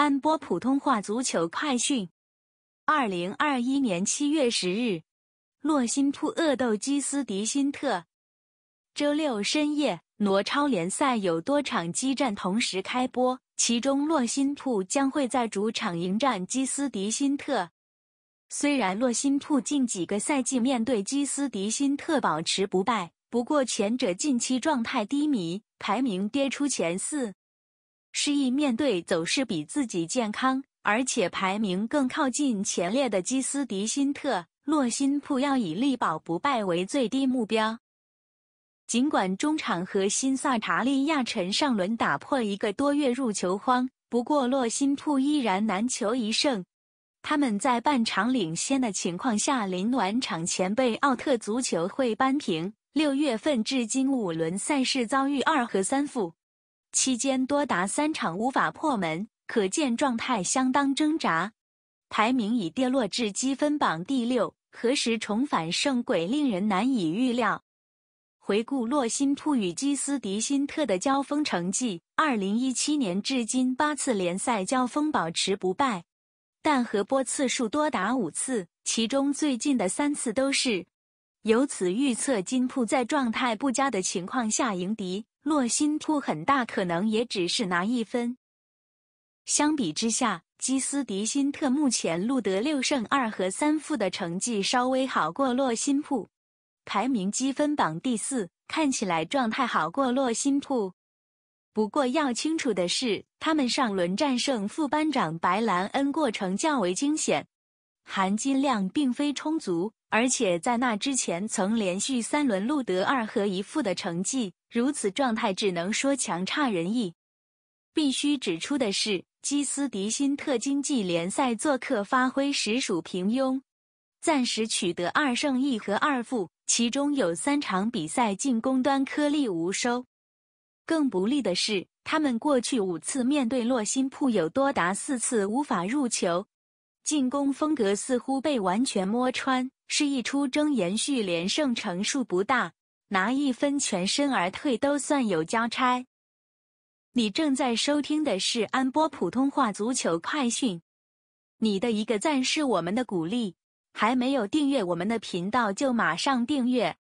安播普通话足球快讯：二零二一年七月十日，洛辛普恶斗基斯迪辛特。周六深夜，挪超联赛有多场激战同时开播，其中洛辛普将会在主场迎战基斯迪辛特。虽然洛辛普近几个赛季面对基斯迪辛特保持不败，不过前者近期状态低迷，排名跌出前四。失意面对走势比自己健康，而且排名更靠近前列的基斯迪辛特洛辛普，要以力保不败为最低目标。尽管中场核心萨塔利亚上轮打破一个多月入球荒，不过洛辛普依然难求一胜。他们在半场领先的情况下，临暖场前被奥特足球会扳平。六月份至今五轮赛事遭遇二和三负。期间多达三场无法破门，可见状态相当挣扎，排名已跌落至积分榜第六，何时重返胜轨令人难以预料。回顾洛辛普与基斯迪辛特的交锋成绩，2017年至今八次联赛交锋保持不败，但和波次数多达五次，其中最近的三次都是。由此预测金铺在状态不佳的情况下迎敌。洛辛铺很大可能也只是拿一分。相比之下，基斯迪辛特目前录得六胜二和三负的成绩稍微好过洛辛铺，排名积分榜第四，看起来状态好过洛辛铺。不过要清楚的是，他们上轮战胜副班长白兰恩过程较为惊险，含金量并非充足。而且在那之前，曾连续三轮录得二和一负的成绩，如此状态只能说强差人意。必须指出的是，基斯迪辛特经济联赛做客发挥实属平庸，暂时取得二胜一和二负，其中有三场比赛进攻端颗粒无收。更不利的是，他们过去五次面对洛辛普有多达四次无法入球。进攻风格似乎被完全摸穿，是一出争延续连胜成数不大，拿一分全身而退都算有交差。你正在收听的是安波普通话足球快讯。你的一个赞是我们的鼓励，还没有订阅我们的频道就马上订阅。